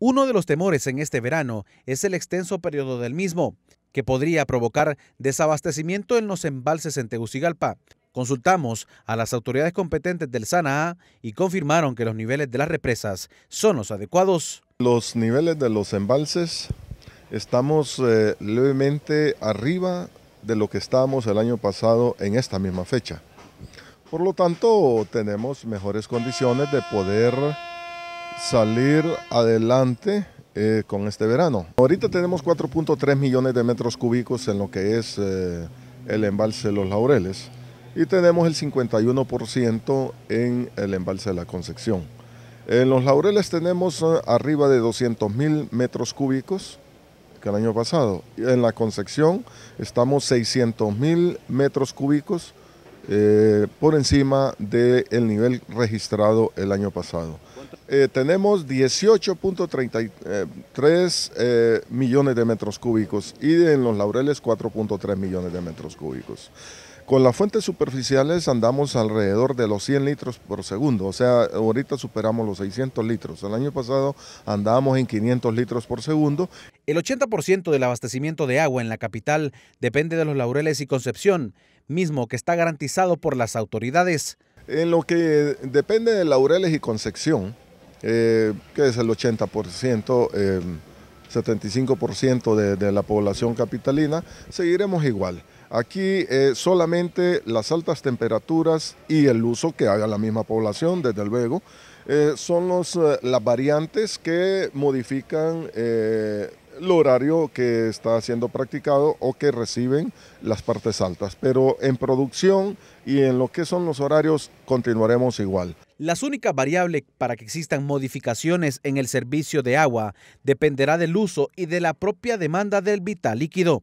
Uno de los temores en este verano es el extenso periodo del mismo, que podría provocar desabastecimiento en los embalses en Tegucigalpa. Consultamos a las autoridades competentes del SANAA y confirmaron que los niveles de las represas son los adecuados. Los niveles de los embalses estamos eh, levemente arriba de lo que estábamos el año pasado en esta misma fecha. Por lo tanto, tenemos mejores condiciones de poder salir adelante eh, con este verano. Ahorita tenemos 4.3 millones de metros cúbicos en lo que es eh, el embalse de los laureles y tenemos el 51% en el embalse de la Concepción. En los laureles tenemos eh, arriba de 200 mil metros cúbicos que el año pasado. En la Concepción estamos 600 mil metros cúbicos por encima del nivel registrado el año pasado. Eh, tenemos 18.33 eh, millones de metros cúbicos y en los laureles 4.3 millones de metros cúbicos. Con las fuentes superficiales andamos alrededor de los 100 litros por segundo, o sea, ahorita superamos los 600 litros. El año pasado andábamos en 500 litros por segundo. El 80% del abastecimiento de agua en la capital depende de los Laureles y Concepción, mismo que está garantizado por las autoridades. En lo que depende de Laureles y Concepción, eh, que es el 80%, 75% eh, de, la población capitalina, seguiremos igual. Aquí eh, solamente las altas temperaturas y el uso que haga la misma población, desde luego, son las variantes que modifican el horario que está siendo practicado o que reciben las partes altas. Pero en producción y en lo que son los horarios continuaremos igual. Las únicas variables para que existan modificaciones en el servicio de agua dependerá del uso y de la propia demanda del vital líquido.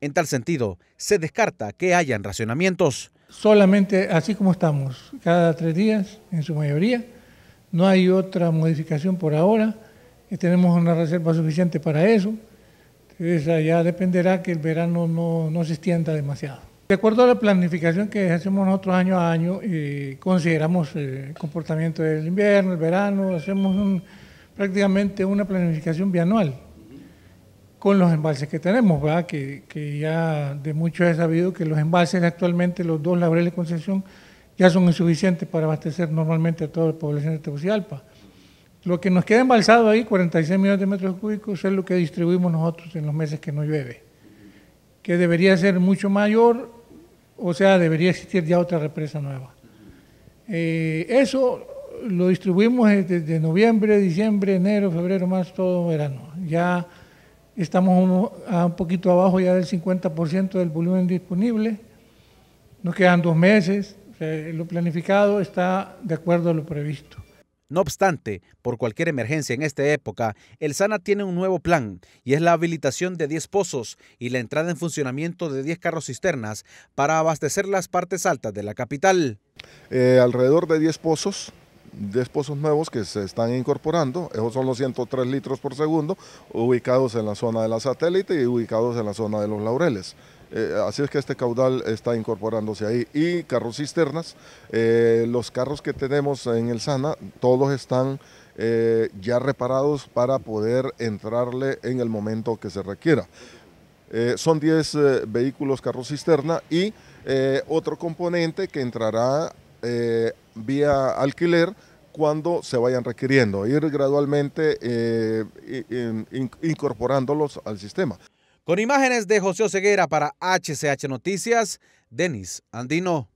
En tal sentido, se descarta que hayan racionamientos. Solamente así como estamos, cada tres días en su mayoría, no hay otra modificación por ahora, y tenemos una reserva suficiente para eso, entonces ya dependerá que el verano no, no se extienda demasiado. De acuerdo a la planificación que hacemos nosotros año a año, consideramos eh, el comportamiento del invierno, el verano, hacemos prácticamente una planificación bianual con los embalses que tenemos, ¿verdad? Que, ya de mucho es sabido que los embalses actualmente, los dos de Concepción, ya son insuficientes para abastecer normalmente a toda la población de Tegucigalpa. Lo que nos queda embalsado ahí, 46 millones de metros cúbicos, es lo que distribuimos nosotros en los meses que no llueve, que debería ser mucho mayor o sea, debería existir ya otra represa nueva. Eh, eso lo distribuimos eh, desde noviembre, diciembre, enero, febrero, más todo verano. Ya estamos un poquito abajo ya del 50% del volumen disponible. Nos quedan dos meses. lo planificado está de acuerdo a lo previsto. No obstante, por cualquier emergencia en esta época, el SANA tiene un nuevo plan y es la habilitación de 10 pozos y la entrada en funcionamiento de 10 carros cisternas para abastecer las partes altas de la capital. Eh, alrededor de 10 pozos 10 pozos nuevos que se están incorporando, esos son los 103 litros por segundo, ubicados en la zona de la satélite y ubicados en la zona de los laureles. Eh, así es que este caudal está incorporándose ahí. Y carros cisternas, eh, los carros que tenemos en el SANA, todos están eh, ya reparados para poder entrarle en el momento que se requiera. son 10 vehículos carros cisterna y otro componente que entrará vía alquiler cuando se vayan requiriendo, ir gradualmente incorporándolos al sistema. Con imágenes de José Ceguera para HCH Noticias, Denis Andino.